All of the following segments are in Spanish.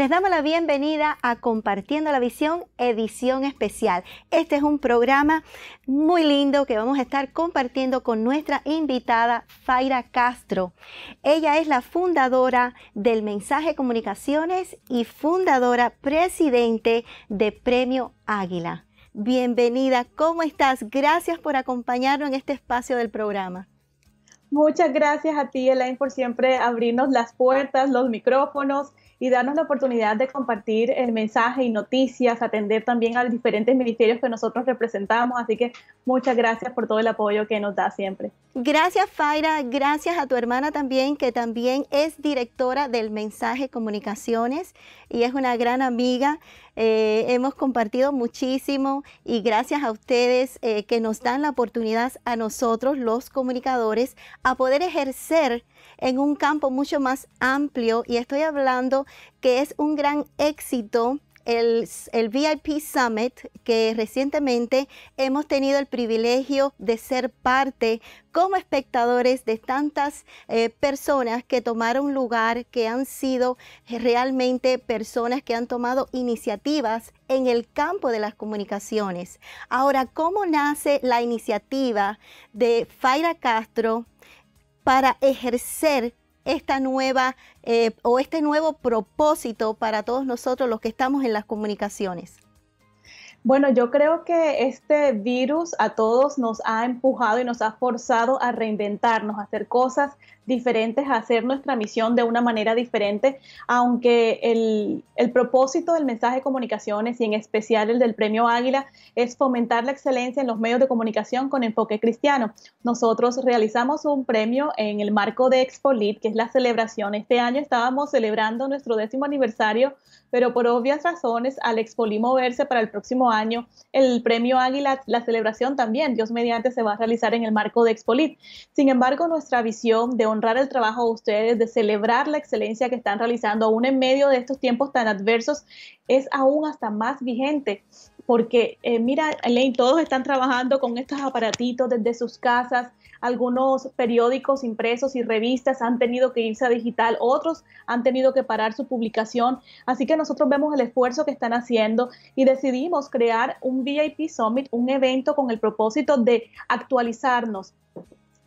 Les damos la bienvenida a Compartiendo la Visión, edición especial. Este es un programa muy lindo que vamos a estar compartiendo con nuestra invitada Faira Castro. Ella es la fundadora del Mensaje Comunicaciones y fundadora presidente de Premio Águila. Bienvenida, ¿cómo estás? Gracias por acompañarnos en este espacio del programa. Muchas gracias a ti, Elaine, por siempre abrirnos las puertas, los micrófonos y darnos la oportunidad de compartir el mensaje y noticias, atender también a los diferentes ministerios que nosotros representamos. Así que muchas gracias por todo el apoyo que nos da siempre. Gracias, Faira. Gracias a tu hermana también, que también es directora del Mensaje Comunicaciones y es una gran amiga. Eh, hemos compartido muchísimo y gracias a ustedes eh, que nos dan la oportunidad a nosotros, los comunicadores, a poder ejercer en un campo mucho más amplio y estoy hablando que es un gran éxito el, VIP Summit que recientemente hemos tenido el privilegio de ser parte como espectadores de tantas eh, personas que tomaron lugar, que han sido realmente personas que han tomado iniciativas en el campo de las comunicaciones. Ahora, ¿cómo nace la iniciativa de Faira Castro para ejercer esta nueva eh, o este nuevo propósito para todos nosotros los que estamos en las comunicaciones? Bueno, yo creo que este virus a todos nos ha empujado y nos ha forzado a reinventarnos, a hacer cosas diferentes, a hacer nuestra misión de una manera diferente, aunque el, el propósito del mensaje de comunicaciones y en especial el del Premio Águila es fomentar la excelencia en los medios de comunicación con enfoque cristiano. Nosotros realizamos un premio en el marco de ExpoLit, que es la celebración. Este año estábamos celebrando nuestro décimo aniversario, pero por obvias razones, al ExpoLit moverse para el próximo año, el Premio Águila, la celebración también, Dios mediante, se va a realizar en el marco de ExpoLit. Sin embargo, nuestra visión de honor honrar el trabajo de ustedes, de celebrar la excelencia que están realizando aún en medio de estos tiempos tan adversos, es aún hasta más vigente. Porque, eh, mira, Elaine, todos están trabajando con estos aparatitos desde sus casas, algunos periódicos impresos y revistas han tenido que irse a digital, otros han tenido que parar su publicación. Así que nosotros vemos el esfuerzo que están haciendo y decidimos crear un VIP Summit, un evento con el propósito de actualizarnos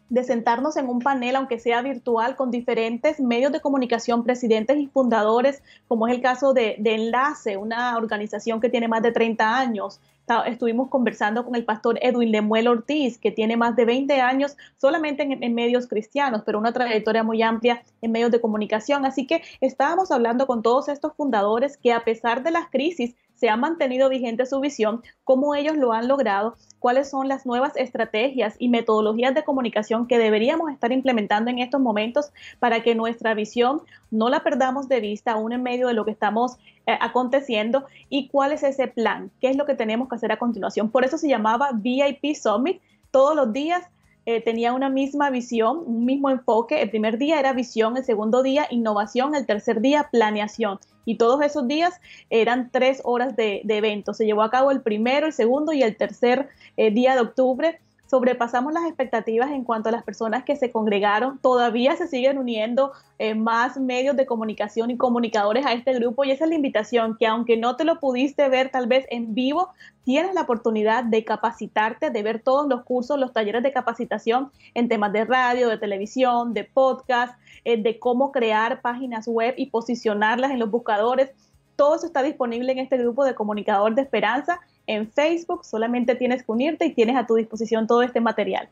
de sentarnos en un panel, aunque sea virtual, con diferentes medios de comunicación, presidentes y fundadores, como es el caso de, Enlace, una organización que tiene más de 30 años. Estuvimos conversando con el pastor Edwin Lemuel Ortiz, que tiene más de 20 años solamente en, en medios cristianos, pero una trayectoria muy amplia en medios de comunicación. Así que estábamos hablando con todos estos fundadores que a pesar de las crisis se ha mantenido vigente su visión, cómo ellos lo han logrado, cuáles son las nuevas estrategias y metodologías de comunicación que deberíamos estar implementando en estos momentos para que nuestra visión no la perdamos de vista aún en medio de lo que estamos eh, aconteciendo y cuál es ese plan, qué es lo que tenemos que hacer a continuación. Por eso se llamaba VIP Summit. Todos los días eh, tenía una misma visión, un mismo enfoque. El primer día era visión, el segundo día innovación, el tercer día planeación. Y todos esos días eran tres horas de, de evento. Se llevó a cabo el primero, el segundo y el tercer eh, día de octubre sobrepasamos las expectativas en cuanto a las personas que se congregaron. Todavía se siguen uniendo eh, más medios de comunicación y comunicadores a este grupo y esa es la invitación, que aunque no te lo pudiste ver tal vez en vivo, tienes la oportunidad de capacitarte, de ver todos los cursos, los talleres de capacitación en temas de radio, de televisión, de podcast, eh, de cómo crear páginas web y posicionarlas en los buscadores. Todo eso está disponible en este grupo de comunicador de esperanza en Facebook, solamente tienes que unirte y tienes a tu disposición todo este material.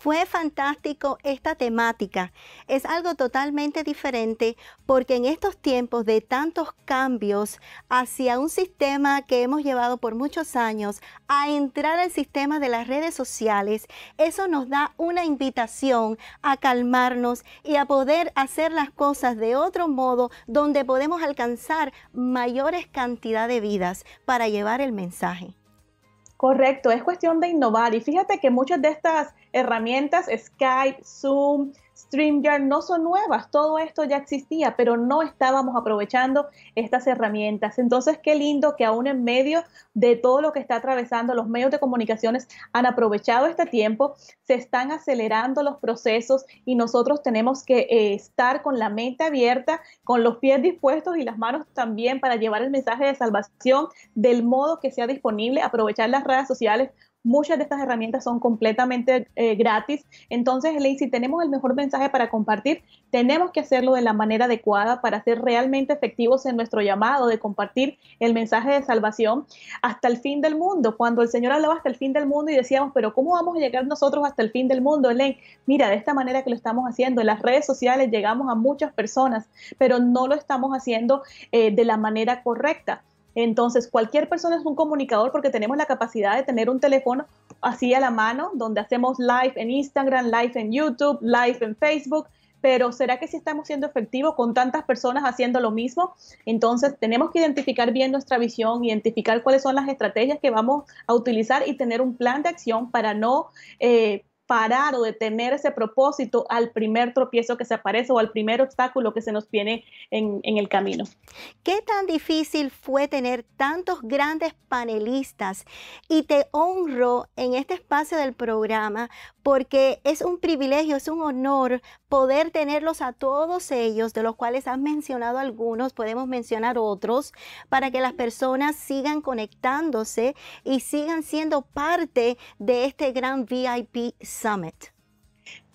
Fue fantástico esta temática. Es algo totalmente diferente porque en estos tiempos de tantos cambios hacia un sistema que hemos llevado por muchos años a entrar al sistema de las redes sociales, eso nos da una invitación a calmarnos y a poder hacer las cosas de otro modo donde podemos alcanzar mayores cantidades de vidas para llevar el mensaje. Correcto, es cuestión de innovar y fíjate que muchas de estas herramientas, Skype, Zoom, StreamYard no son nuevas, todo esto ya existía, pero no estábamos aprovechando estas herramientas. Entonces, qué lindo que aún en medio de todo lo que está atravesando, los medios de comunicaciones han aprovechado este tiempo, se están acelerando los procesos y nosotros tenemos que eh, estar con la mente abierta, con los pies dispuestos y las manos también para llevar el mensaje de salvación del modo que sea disponible, aprovechar las redes sociales Muchas de estas herramientas son completamente eh, gratis. Entonces, Ley, si tenemos el mejor mensaje para compartir, tenemos que hacerlo de la manera adecuada para ser realmente efectivos en nuestro llamado de compartir el mensaje de salvación hasta el fin del mundo. Cuando el Señor hablaba hasta el fin del mundo y decíamos, pero ¿cómo vamos a llegar nosotros hasta el fin del mundo, Ley? Mira, de esta manera que lo estamos haciendo, en las redes sociales llegamos a muchas personas, pero no lo estamos haciendo eh, de la manera correcta. Entonces, cualquier persona es un comunicador porque tenemos la capacidad de tener un teléfono así a la mano, donde hacemos live en Instagram, live en YouTube, live en Facebook. Pero ¿será que si estamos siendo efectivos con tantas personas haciendo lo mismo? Entonces tenemos que identificar bien nuestra visión, identificar cuáles son las estrategias que vamos a utilizar y tener un plan de acción para no eh, parar o detener ese propósito al primer tropiezo que se aparece o al primer obstáculo que se nos viene en, el camino. ¿Qué tan difícil fue tener tantos grandes panelistas? Y te honro en este espacio del programa porque es un privilegio, es un honor poder tenerlos a todos ellos, de los cuales has mencionado algunos, podemos mencionar otros, para que las personas sigan conectándose y sigan siendo parte de este gran VIP Summit?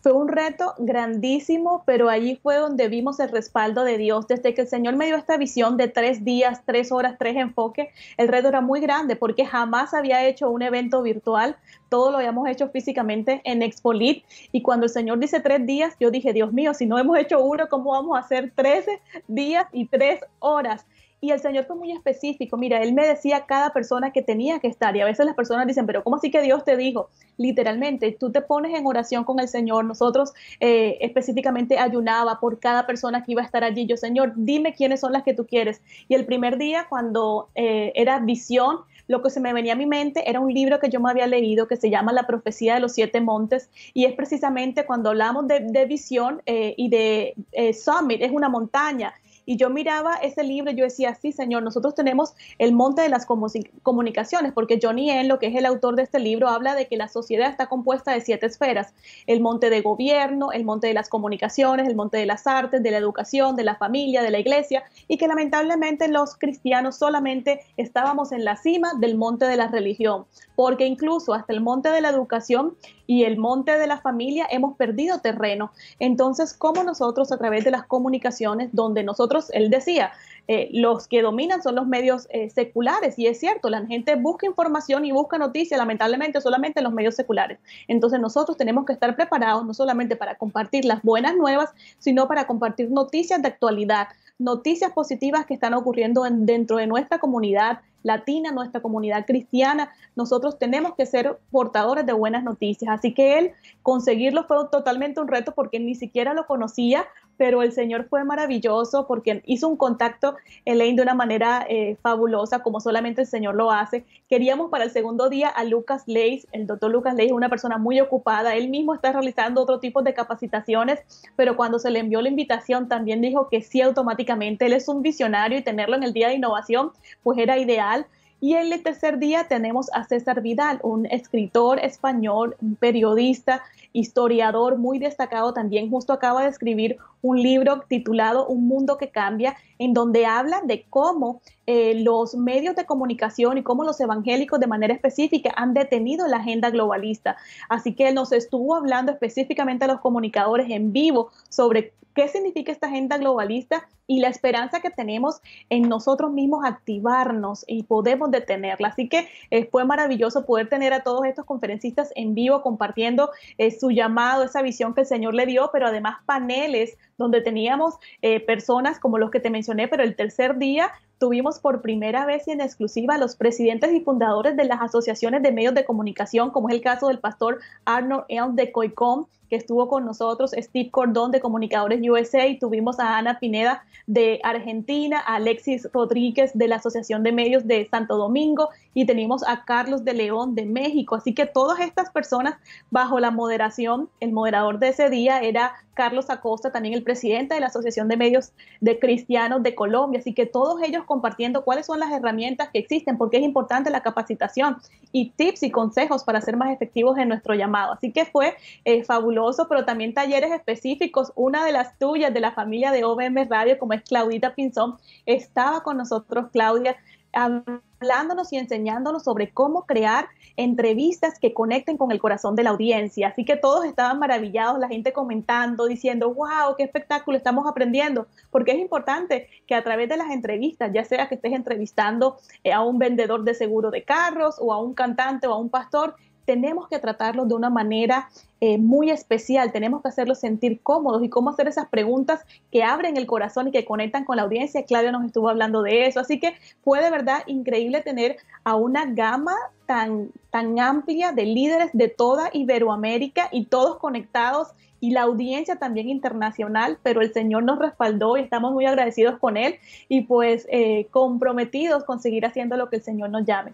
Fue un reto grandísimo, pero allí fue donde vimos el respaldo de Dios. Desde que el Señor me dio esta visión de tres días, tres horas, tres enfoques, el reto era muy grande porque jamás había hecho un evento virtual. Todo lo habíamos hecho físicamente en Expolit. Y cuando el Señor dice tres días, yo dije, Dios mío, si no hemos hecho uno, ¿cómo vamos a hacer trece días y tres horas? Y el Señor fue muy específico. Mira, Él me decía cada persona que tenía que estar. Y a veces las personas dicen, pero ¿cómo así que Dios te dijo? Literalmente, tú te pones en oración con el Señor. Nosotros eh, específicamente ayunaba por cada persona que iba a estar allí. Yo, Señor, dime quiénes son las que tú quieres. Y el primer día, cuando eh, era visión, lo que se me venía a mi mente era un libro que yo me había leído que se llama La profecía de los siete montes y es precisamente cuando hablamos de, visión eh, y de summit, es una montaña y yo miraba ese libro y yo decía, sí, señor, nosotros tenemos el monte de las comunicaciones, porque Johnny En, lo que es el autor de este libro, habla de que la sociedad está compuesta de siete esferas, el monte de gobierno, el monte de las comunicaciones, el monte de las artes, de la educación, de la familia, de la iglesia, y que lamentablemente los cristianos solamente estábamos en la cima del monte de la religión, porque incluso hasta el monte de la educación y el monte de la familia hemos perdido terreno. Entonces, ¿cómo nosotros a través de las comunicaciones, donde nosotros él decía, eh, los que dominan son los medios eh, seculares y es cierto, la gente busca información y busca noticias, lamentablemente solamente en los medios seculares. Entonces nosotros tenemos que estar preparados no solamente para compartir las buenas nuevas, sino para compartir noticias de actualidad, noticias positivas que están ocurriendo dentro de nuestra comunidad latina, nuestra comunidad cristiana. Nosotros tenemos que ser portadores de buenas noticias. Así que él conseguirlo fue totalmente un reto porque ni siquiera lo conocía, pero el Señor fue maravilloso porque hizo un contacto, Elaine, de una manera eh, fabulosa, como solamente el Señor lo hace. Queríamos para el segundo día a Lucas Leis, el doctor Lucas Leis es una persona muy ocupada, él mismo está realizando otro tipo de capacitaciones, pero cuando se le envió la invitación también dijo que sí automáticamente, él es un visionario y tenerlo en el Día de Innovación pues era ideal. Y en el tercer día tenemos a César Vidal, un escritor español, un periodista, historiador muy destacado también. Justo acaba de escribir un libro titulado Un mundo que cambia, en donde hablan de cómo eh, los medios de comunicación y cómo los evangélicos de manera específica han detenido la agenda globalista. Así que él nos estuvo hablando específicamente a los comunicadores en vivo sobre qué significa esta agenda globalista y la esperanza que tenemos en nosotros mismos activarnos y podemos detenerla. Así que eh, fue maravilloso poder tener a todos estos conferencistas en vivo compartiendo eh, su llamado, esa visión que el Señor le dio, pero además paneles donde teníamos eh, personas como los que te mencioné, pero el tercer día tuvimos por primera vez y en exclusiva a los presidentes y fundadores de las asociaciones de medios de comunicación, como es el caso del pastor Arnold Elm de COICOM, que estuvo con nosotros, Steve Cordón de Comunicadores USA, tuvimos a Ana Pineda de Argentina, a Alexis Rodríguez de la Asociación de Medios de Santo Domingo y tenemos a Carlos de León de México. Así que todas estas personas bajo la moderación, el moderador de ese día era Carlos Acosta, también el presidente de la Asociación de Medios de Cristianos de Colombia. Así que todos ellos compartiendo cuáles son las herramientas que existen, porque es importante la capacitación y tips y consejos para ser más efectivos en nuestro llamado. Así que fue eh, fabuloso, pero también talleres específicos. Una de las tuyas de la familia de OBM Radio, como es Claudita Pinzón, estaba con nosotros, Claudia hablándonos y enseñándonos sobre cómo crear entrevistas que conecten con el corazón de la audiencia. Así que todos estaban maravillados, la gente comentando, diciendo, wow, qué espectáculo estamos aprendiendo, porque es importante que a través de las entrevistas, ya sea que estés entrevistando eh, a un vendedor de seguro de carros o a un cantante o a un pastor, tenemos que tratarlos de una manera eh, muy especial, tenemos que hacerlos sentir cómodos y cómo hacer esas preguntas que abren el corazón y que conectan con la audiencia. Claudia nos estuvo hablando de eso, así que fue de verdad increíble tener a una gama tan, tan amplia de líderes de toda Iberoamérica y todos conectados y la audiencia también internacional, pero el Señor nos respaldó y estamos muy agradecidos con Él y pues eh, comprometidos con seguir haciendo lo que el Señor nos llame.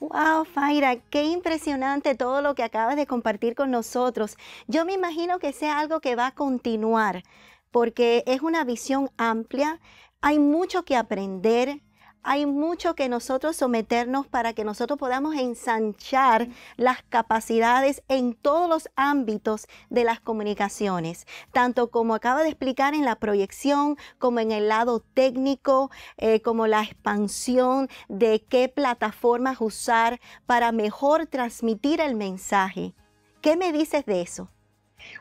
Wow, Faira, qué impresionante todo lo que acabas de compartir con nosotros. Yo me imagino que sea algo que va a continuar, porque es una visión amplia, hay mucho que aprender, hay mucho que nosotros someternos para que nosotros podamos ensanchar las capacidades en todos los ámbitos de las comunicaciones, tanto como acaba de explicar en la proyección, como en el lado técnico, eh, como la expansión de qué plataformas usar para mejor transmitir el mensaje. ¿Qué me dices de eso?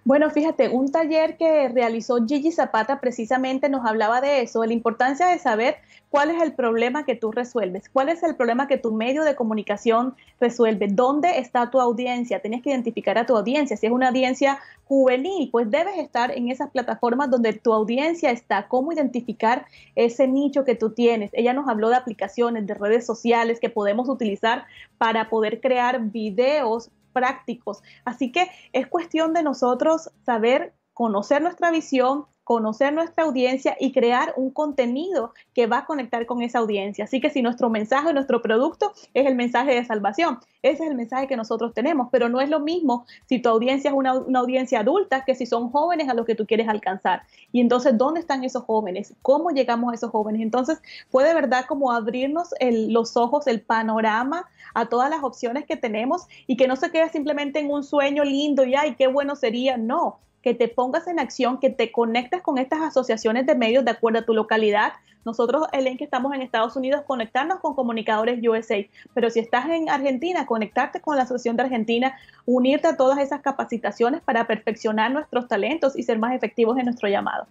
Bueno, fíjate, un taller que realizó Gigi Zapata precisamente nos hablaba de eso, de la importancia de saber cuál es el problema que tú resuelves, cuál es el problema que tu medio de comunicación resuelve, dónde está tu audiencia, tienes que identificar a tu audiencia, si es una audiencia juvenil, pues debes estar en esas plataformas donde tu audiencia está, cómo identificar ese nicho que tú tienes. Ella nos habló de aplicaciones, de redes sociales que podemos utilizar para poder crear videos prácticos. Así que es cuestión de nosotros saber conocer nuestra visión, conocer nuestra audiencia y crear un contenido que va a conectar con esa audiencia. Así que si nuestro mensaje, nuestro producto es el mensaje de salvación, ese es el mensaje que nosotros tenemos, pero no es lo mismo si tu audiencia es una, audiencia adulta que si son jóvenes a los que tú quieres alcanzar. Y entonces, ¿dónde están esos jóvenes? ¿Cómo llegamos a esos jóvenes? Entonces, fue de verdad como abrirnos los ojos, el panorama a todas las opciones que tenemos y que no se quede simplemente en un sueño lindo y, ay, qué bueno sería. No, que te pongas en acción, que te conectes con estas asociaciones de medios de acuerdo a tu localidad. Nosotros, Elen, que estamos en Estados Unidos, conectarnos con Comunicadores USA, pero si estás en Argentina, conectarte con la Asociación de Argentina, unirte a todas esas capacitaciones para perfeccionar nuestros talentos y ser más efectivos en nuestro llamado.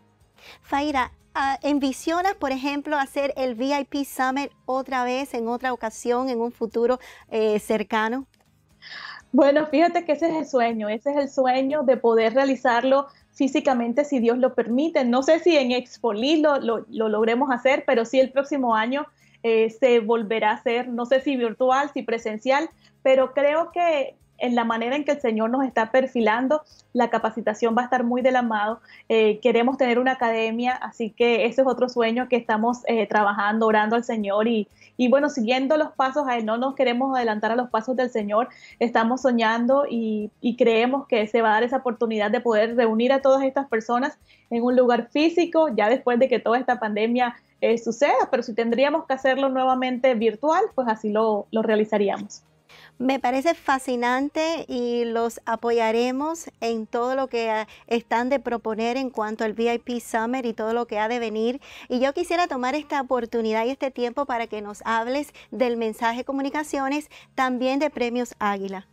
en ah, ¿envisionas, por ejemplo, hacer el VIP Summit otra vez, en otra ocasión, en un futuro eh, cercano? Bueno, fíjate que ese es el sueño, ese es el sueño de poder realizarlo físicamente si Dios lo permite. No sé si en Expolí lo, lo, logremos hacer, pero sí el próximo año eh, se volverá a hacer, no sé si virtual, si presencial, pero creo que, en la manera en que el Señor nos está perfilando, la capacitación va a estar muy de la eh, queremos tener una academia, así que ese es otro sueño que estamos eh, trabajando, orando al Señor y, bueno, siguiendo los pasos a Él, no nos queremos adelantar a los pasos del Señor, estamos soñando y, creemos que se va a dar esa oportunidad de poder reunir a todas estas personas en un lugar físico, ya después de que toda esta pandemia eh, suceda, pero si tendríamos que hacerlo nuevamente virtual, pues así lo realizaríamos. Me parece fascinante y los apoyaremos en todo lo que ah, están de proponer en cuanto al VIP Summer y todo lo que ha de venir. Y yo quisiera tomar esta oportunidad y este tiempo para que nos hables del mensaje comunicaciones, también de Premios Águila.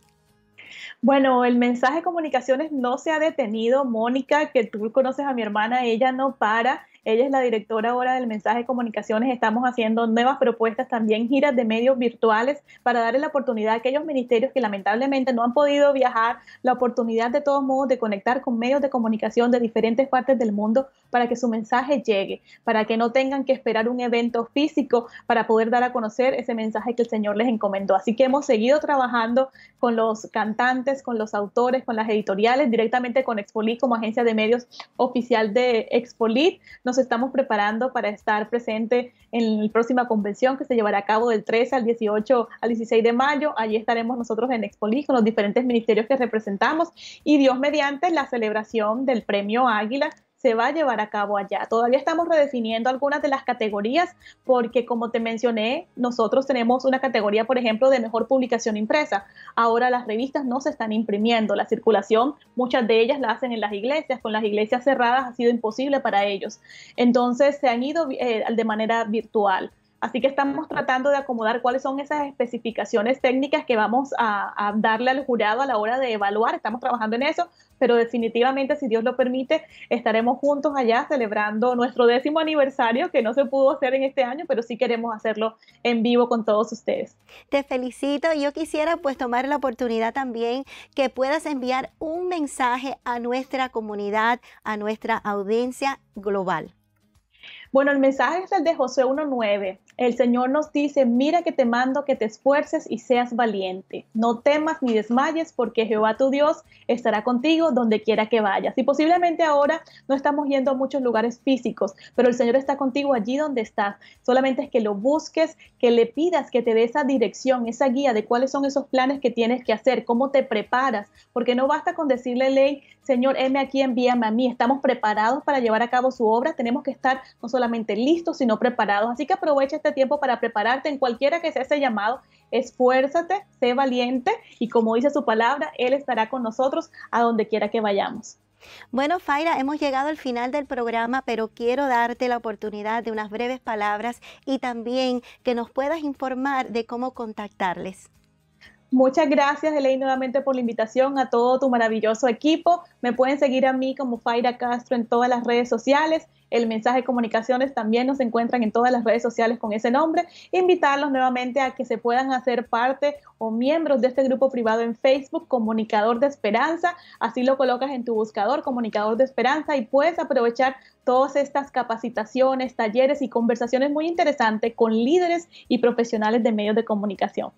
Bueno, el mensaje comunicaciones no se ha detenido, Mónica, que tú conoces a mi hermana, ella no para ella es la directora ahora del mensaje de comunicaciones. Estamos haciendo nuevas propuestas, también giras de medios virtuales para darle la oportunidad a aquellos ministerios que lamentablemente no han podido viajar, la oportunidad de todos modos de conectar con medios de comunicación de diferentes partes del mundo para que su mensaje llegue, para que no tengan que esperar un evento físico para poder dar a conocer ese mensaje que el Señor les encomendó. Así que hemos seguido trabajando con los cantantes, con los autores, con las editoriales, directamente con Expolit como agencia de medios oficial de Expolit nos estamos preparando para estar presente en la próxima convención que se llevará a cabo del 13 al 18 al 16 de mayo. Allí estaremos nosotros en Expolis con los diferentes ministerios que representamos y Dios mediante la celebración del Premio Águila se va a llevar a cabo allá. Todavía estamos redefiniendo algunas de las categorías porque, como te mencioné, nosotros tenemos una categoría, por ejemplo, de mejor publicación impresa. Ahora las revistas no se están imprimiendo, la circulación, muchas de ellas la hacen en las iglesias, con las iglesias cerradas ha sido imposible para ellos. Entonces se han ido eh, de manera virtual. Así que estamos tratando de acomodar cuáles son esas especificaciones técnicas que vamos a, darle al jurado a la hora de evaluar. Estamos trabajando en eso, pero definitivamente, si Dios lo permite, estaremos juntos allá celebrando nuestro décimo aniversario, que no se pudo hacer en este año, pero sí queremos hacerlo en vivo con todos ustedes. Te felicito. Yo quisiera pues tomar la oportunidad también que puedas enviar un mensaje a nuestra comunidad, a nuestra audiencia global. Bueno, el mensaje es el de José 1.9 el Señor nos dice, mira que te mando que te esfuerces y seas valiente. No temas ni desmayes porque Jehová tu Dios estará contigo donde quiera que vayas. Y posiblemente ahora no estamos yendo a muchos lugares físicos, pero el Señor está contigo allí donde estás. Solamente es que lo busques, que le pidas que te dé esa dirección, esa guía de cuáles son esos planes que tienes que hacer, cómo te preparas, porque no basta con decirle ley, Señor, heme aquí, envíame a mí. Estamos preparados para llevar a cabo su obra. Tenemos que estar no solamente listos, sino preparados. Así que aprovecha este tiempo para prepararte en cualquiera que sea ese llamado. Esfuérzate, sé valiente y como dice su palabra, Él estará con nosotros a donde quiera que vayamos. Bueno, Faira, hemos llegado al final del programa, pero quiero darte la oportunidad de unas breves palabras y también que nos puedas informar de cómo contactarles. Muchas gracias, Elaine, nuevamente por la invitación a todo tu maravilloso equipo. Me pueden seguir a mí como Faira Castro en todas las redes sociales. El mensaje de comunicaciones también nos encuentran en todas las redes sociales con ese nombre. Invitarlos nuevamente a que se puedan hacer parte o miembros de este grupo privado en Facebook, Comunicador de Esperanza. Así lo colocas en tu buscador, Comunicador de Esperanza, y puedes aprovechar todas estas capacitaciones, talleres y conversaciones muy interesantes con líderes y profesionales de medios de comunicación.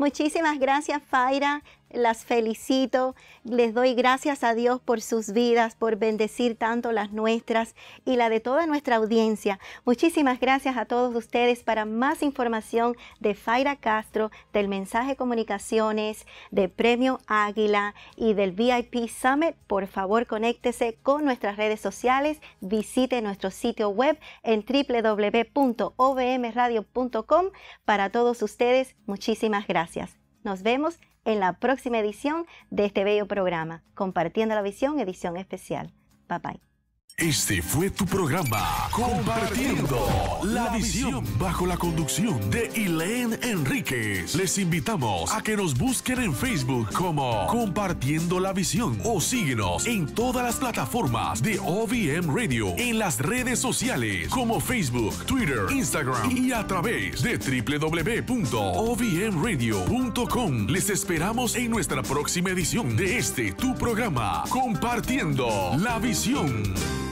Muchísimas gracias, Faira las felicito, les doy gracias a Dios por sus vidas, por bendecir tanto las nuestras y la de toda nuestra audiencia. Muchísimas gracias a todos ustedes. Para más información de Faira Castro, del Mensaje Comunicaciones, del Premio Águila y del VIP Summit, por favor conéctese con nuestras redes sociales, visite nuestro sitio web en www.ovmradio.com. Para todos ustedes, muchísimas gracias. Nos vemos en la próxima edición de este bello programa, compartiendo la visión, edición especial. Bye bye. Este fue tu programa Compartiendo la visión bajo la conducción de Elaine Enríquez. Les invitamos a que nos busquen en Facebook como Compartiendo la visión o síguenos en todas las plataformas de OVM Radio, en las redes sociales como Facebook, Twitter, Instagram y a través de www.ovmradio.com. Les esperamos en nuestra próxima edición de este tu programa Compartiendo la visión.